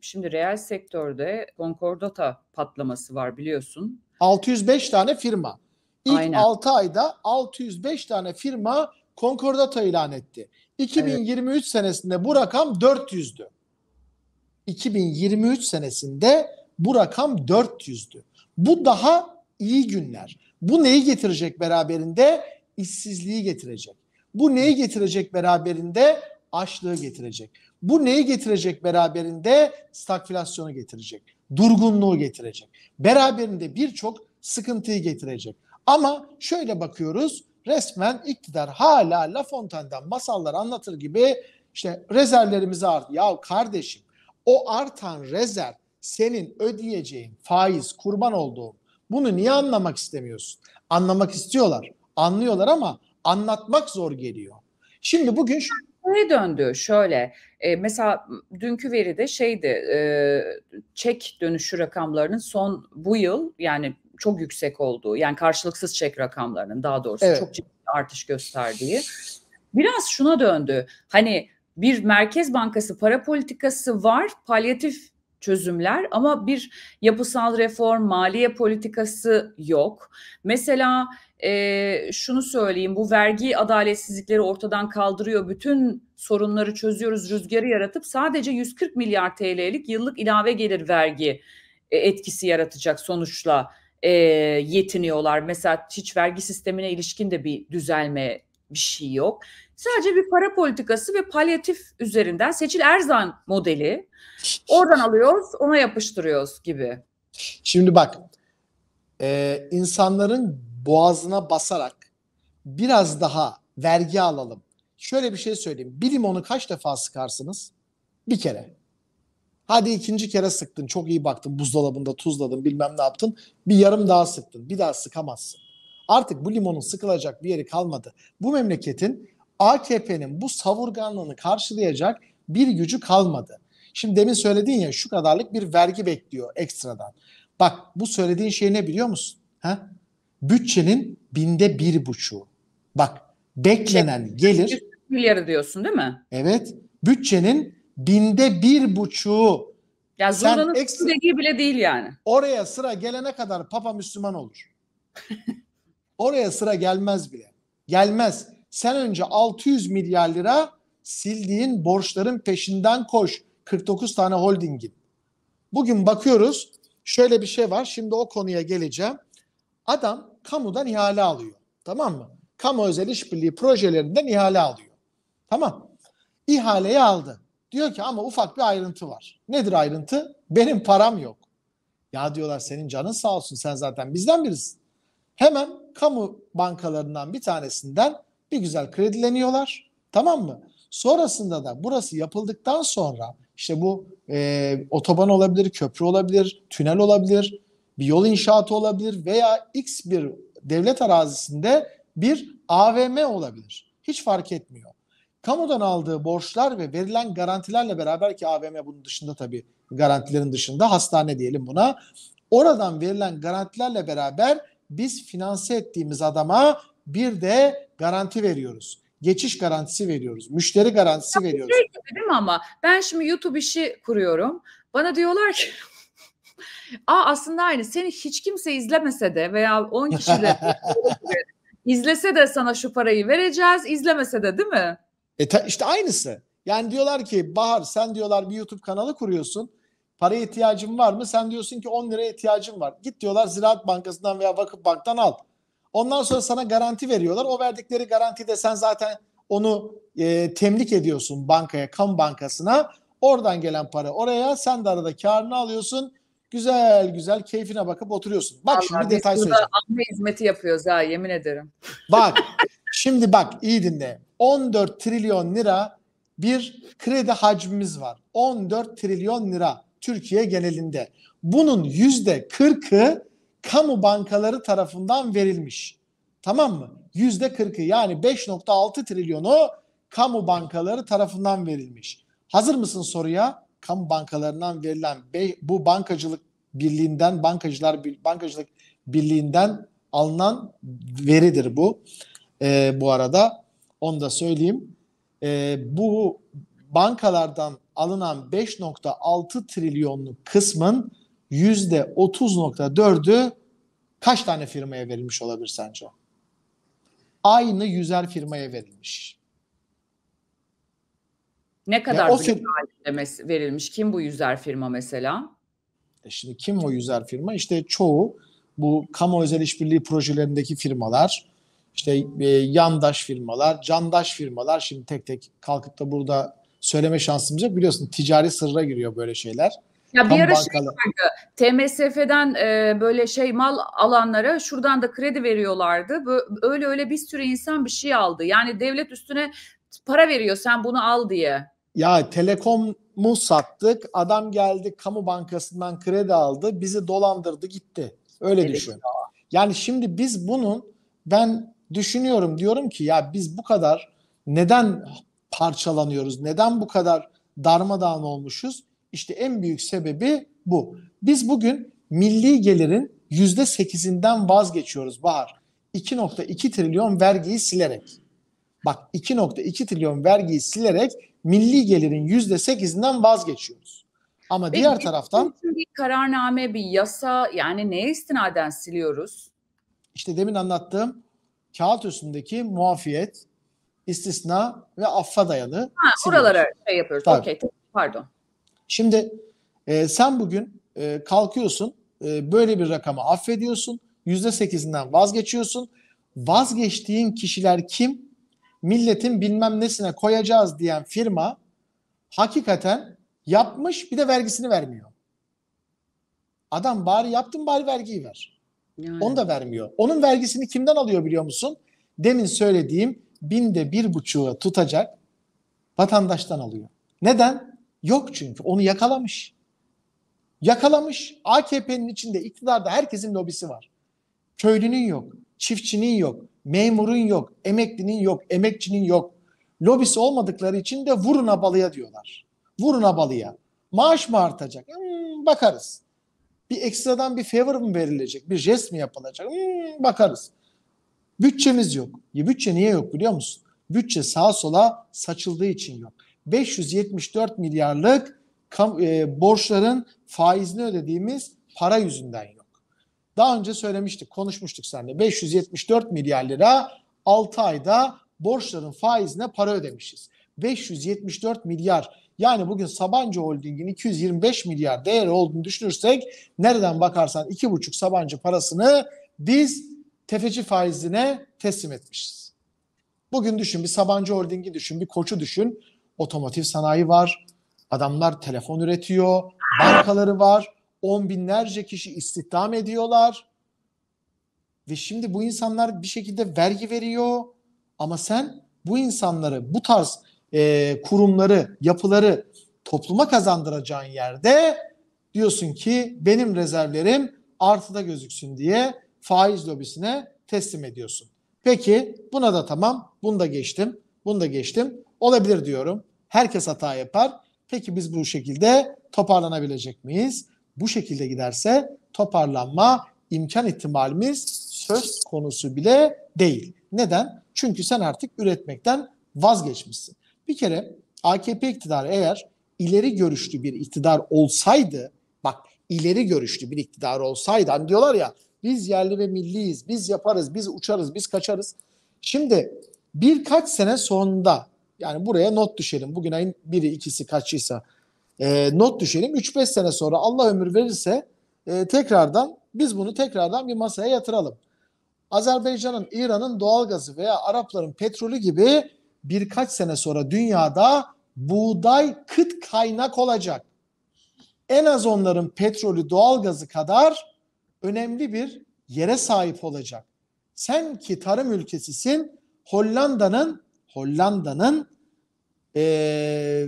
Şimdi reel sektörde Concordata patlaması var biliyorsun. 605 tane firma. İlk Aynen. 6 ayda 605 tane firma Concordata ilan etti. 2023 evet. senesinde bu rakam 400'dü. 2023 senesinde bu rakam 400'dü. Bu daha iyi günler. Bu neyi getirecek beraberinde? İşsizliği getirecek. Bu neyi getirecek beraberinde? Açlığı getirecek. Bu neyi getirecek beraberinde? Stagflasyonu getirecek, durgunluğu getirecek. Beraberinde birçok sıkıntıyı getirecek. Ama şöyle bakıyoruz resmen iktidar hala La Fontaine'den masallar anlatır gibi işte rezervlerimizi art. Ya kardeşim o artan rezerv senin ödeyeceğin faiz kurban olduğun bunu niye anlamak istemiyorsun? Anlamak istiyorlar. Anlıyorlar ama anlatmak zor geliyor. Şimdi bugün şu Şeye döndü şöyle e, mesela dünkü veri de şeydi e, çek dönüşü rakamlarının son bu yıl yani çok yüksek olduğu yani karşılıksız çek rakamlarının daha doğrusu evet. çok ciddi artış gösterdiği biraz şuna döndü hani bir merkez bankası para politikası var palyatif çözümler ama bir yapısal reform, maliye politikası yok. Mesela e, şunu söyleyeyim bu vergi adaletsizlikleri ortadan kaldırıyor. Bütün sorunları çözüyoruz rüzgarı yaratıp sadece 140 milyar TL'lik yıllık ilave gelir vergi e, etkisi yaratacak sonuçla e, yetiniyorlar. Mesela hiç vergi sistemine ilişkin de bir düzelme bir şey yok. Sadece bir para politikası ve palyatif üzerinden Seçil Erzan modeli oradan alıyoruz ona yapıştırıyoruz gibi. Şimdi bak e, insanların boğazına basarak biraz daha vergi alalım. Şöyle bir şey söyleyeyim. Bir limonu kaç defa sıkarsınız? Bir kere. Hadi ikinci kere sıktın, çok iyi baktın, buzdolabında tuzladın, bilmem ne yaptın. Bir yarım daha sıktın, bir daha sıkamazsın. Artık bu limonun sıkılacak bir yeri kalmadı. Bu memleketin AKP'nin bu savurganlığını karşılayacak bir gücü kalmadı. Şimdi demin söylediğin ya şu kadarlık bir vergi bekliyor ekstradan. Bak bu söylediğin şey ne biliyor musun? Ha? Bütçenin binde bir buçuğu. Bak beklenen gelir. Milyarı diyorsun değil mi? Evet. Bütçenin binde bir buçuğu. Ya zorlanın ekstra, dediği bile değil yani. Oraya sıra gelene kadar Papa Müslüman olur. Oraya sıra gelmez bile. Gelmez. Sen önce 600 milyar lira sildiğin borçların peşinden koş. 49 tane holdingin. Bugün bakıyoruz şöyle bir şey var. Şimdi o konuya geleceğim. Adam kamudan ihale alıyor. Tamam mı? Kamu özel işbirliği projelerinden ihale alıyor. Tamam. İhaleyi aldı. Diyor ki ama ufak bir ayrıntı var. Nedir ayrıntı? Benim param yok. Ya diyorlar senin canın sağ olsun sen zaten bizden birisin hemen kamu bankalarından bir tanesinden bir güzel kredileniyorlar. Tamam mı? Sonrasında da burası yapıldıktan sonra işte bu e, otoban olabilir, köprü olabilir, tünel olabilir, bir yol inşaatı olabilir veya x bir devlet arazisinde bir AVM olabilir. Hiç fark etmiyor. Kamudan aldığı borçlar ve verilen garantilerle beraber ki AVM bunun dışında tabii garantilerin dışında hastane diyelim buna. Oradan verilen garantilerle beraber biz finanse ettiğimiz adama bir de garanti veriyoruz geçiş garantisi veriyoruz. Müşteri garantisi ya, şey veriyoruz. Şey gibi değil mi ama ben şimdi YouTube işi kuruyorum. Bana diyorlar ki Aa aslında aynı. Seni hiç kimse izlemese de veya 10 kişiyle izlese de sana şu parayı vereceğiz. izlemese de değil mi? E ta, işte aynısı. Yani diyorlar ki Bahar sen diyorlar bir YouTube kanalı kuruyorsun. Paraya ihtiyacın var mı? Sen diyorsun ki 10 liraya ihtiyacım var. Git diyorlar Ziraat Bankası'ndan veya Vakıf Bank'tan al. Ondan sonra sana garanti veriyorlar. O verdikleri garanti de sen zaten onu e, temlik ediyorsun bankaya, kamu bankasına. Oradan gelen para oraya sen de arada karını alıyorsun. Güzel güzel keyfine bakıp oturuyorsun. Bak Allah, şimdi detay söyleyeceğim. Ahme hizmeti yapıyoruz ha yemin ederim. Bak şimdi bak iyi dinle. 14 trilyon lira bir kredi hacmimiz var. 14 trilyon lira. Türkiye genelinde. Bunun yüzde kırkı kamu bankaları tarafından verilmiş. Tamam mı? Yüzde kırkı yani 5.6 trilyonu kamu bankaları tarafından verilmiş. Hazır mısın soruya? Kamu bankalarından verilen bu bankacılık birliğinden, bankacılar bankacılık birliğinden alınan veridir bu. E, bu arada onu da söyleyeyim. E, bu bankalardan alınan 5.6 trilyonluk kısmın %30.4'ü kaç tane firmaya verilmiş olabilir sence? Aynı yüzer firmaya verilmiş. Ne kadar yani o firma verilmiş? Kim bu yüzer firma mesela? E şimdi kim o yüzer firma? İşte çoğu bu kamu özel işbirliği projelerindeki firmalar, işte e, yandaş firmalar, candaş firmalar. Şimdi tek tek kalkıp da burada söyleme şansımız yok. Biliyorsun ticari sırra giriyor böyle şeyler. Ya bir ara bankalı. şey vardı. TMSF'den e, böyle şey mal alanlara şuradan da kredi veriyorlardı. Böyle, öyle öyle bir sürü insan bir şey aldı. Yani devlet üstüne para veriyor sen bunu al diye. Ya Telekom'u sattık. Adam geldi kamu bankasından kredi aldı. Bizi dolandırdı gitti. Öyle evet. düşün. Yani şimdi biz bunun ben düşünüyorum diyorum ki ya biz bu kadar neden parçalanıyoruz? Neden bu kadar darmadağın olmuşuz? İşte en büyük sebebi bu. Biz bugün milli gelirin yüzde sekizinden vazgeçiyoruz Bahar. 2.2 trilyon vergiyi silerek. Bak 2.2 trilyon vergiyi silerek milli gelirin yüzde sekizinden vazgeçiyoruz. Ama Ve diğer taraftan bir kararname, bir yasa yani neye istinaden siliyoruz? İşte demin anlattığım kağıt üstündeki muafiyet, istisna ve affa dayalı. Ha, oralara şey yapıyoruz. Tabii. Okay, pardon. Şimdi e, sen bugün e, kalkıyorsun e, böyle bir rakamı affediyorsun. Yüzde sekizinden vazgeçiyorsun. Vazgeçtiğin kişiler kim? Milletin bilmem nesine koyacağız diyen firma hakikaten yapmış bir de vergisini vermiyor. Adam bari yaptın bari vergiyi ver. Yani. Onu da vermiyor. Onun vergisini kimden alıyor biliyor musun? Demin söylediğim binde bir buçuğu tutacak vatandaştan alıyor. Neden? Yok çünkü onu yakalamış. Yakalamış. AKP'nin içinde iktidarda herkesin lobisi var. Köylünün yok, çiftçinin yok, memurun yok, emeklinin yok, emekçinin yok. Lobisi olmadıkları için de vuruna balıya diyorlar. Vuruna balıya. Maaş mı artacak? Hmm, bakarız. Bir ekstradan bir favor mu verilecek? Bir jest mi yapılacak? Hmm, bakarız. Bütçemiz yok. Ya bütçe niye yok biliyor musun? Bütçe sağa sola saçıldığı için yok. 574 milyarlık kam, e, borçların faizini ödediğimiz para yüzünden yok. Daha önce söylemiştik, konuşmuştuk seninle. 574 milyar lira 6 ayda borçların faizine para ödemişiz. 574 milyar yani bugün Sabancı Holding'in 225 milyar değeri olduğunu düşünürsek nereden bakarsan 2,5 Sabancı parasını biz tefeci faizine teslim etmişiz. Bugün düşün bir Sabancı Holding'i düşün, bir Koç'u düşün. Otomotiv sanayi var, adamlar telefon üretiyor, bankaları var, on binlerce kişi istihdam ediyorlar. Ve şimdi bu insanlar bir şekilde vergi veriyor ama sen bu insanları, bu tarz e, kurumları, yapıları topluma kazandıracağın yerde diyorsun ki benim rezervlerim artıda gözüksün diye faiz lobisine teslim ediyorsun. Peki buna da tamam. Bunu da geçtim. Bunu da geçtim. Olabilir diyorum. Herkes hata yapar. Peki biz bu şekilde toparlanabilecek miyiz? Bu şekilde giderse toparlanma imkan ihtimalimiz söz konusu bile değil. Neden? Çünkü sen artık üretmekten vazgeçmişsin. Bir kere AKP iktidarı eğer ileri görüşlü bir iktidar olsaydı, bak ileri görüşlü bir iktidar olsaydı, hani diyorlar ya biz yerli ve milliyiz. Biz yaparız, biz uçarız, biz kaçarız. Şimdi birkaç sene sonunda yani buraya not düşelim. Bugün ayın biri ikisi kaçıysa e, not düşelim. 3-5 sene sonra Allah ömür verirse e, tekrardan biz bunu tekrardan bir masaya yatıralım. Azerbaycan'ın, İran'ın doğalgazı veya Arapların petrolü gibi birkaç sene sonra dünyada buğday kıt kaynak olacak. En az onların petrolü, doğalgazı kadar önemli bir yere sahip olacak. Sen ki tarım ülkesisin Hollanda'nın Hollanda'nın ee,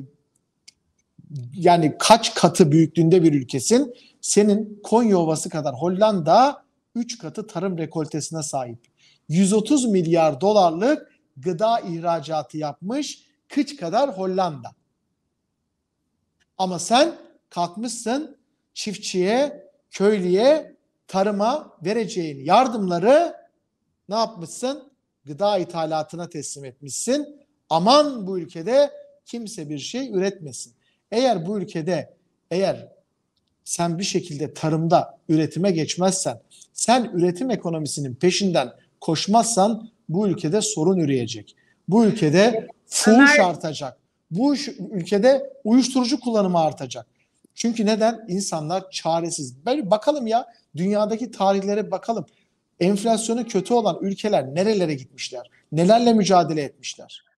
yani kaç katı büyüklüğünde bir ülkesin senin Konya Ovası kadar Hollanda 3 katı tarım rekoltesine sahip. 130 milyar dolarlık gıda ihracatı yapmış kıç kadar Hollanda. Ama sen kalkmışsın çiftçiye, köylüye tarıma vereceğin yardımları ne yapmışsın? Gıda ithalatına teslim etmişsin. Aman bu ülkede kimse bir şey üretmesin. Eğer bu ülkede eğer sen bir şekilde tarımda üretime geçmezsen, sen üretim ekonomisinin peşinden koşmazsan bu ülkede sorun üreyecek. Bu ülkede fuhuş artacak. Bu ülkede uyuşturucu kullanımı artacak. Çünkü neden? İnsanlar çaresiz. Böyle bakalım ya dünyadaki tarihlere bakalım. Enflasyonu kötü olan ülkeler nerelere gitmişler? Nelerle mücadele etmişler?